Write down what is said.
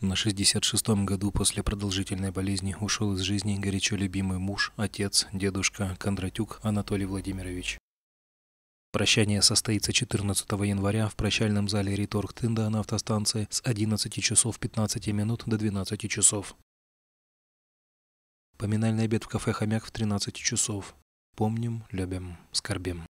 На 66-м году после продолжительной болезни ушел из жизни горячо любимый муж, отец, дедушка Кондратюк Анатолий Владимирович. Прощание состоится 14 января в прощальном зале Риторг Тында на автостанции с 11 часов 15 минут до 12 часов. Поминальный обед в кафе «Хомяк» в 13 часов. Помним, любим, скорбим.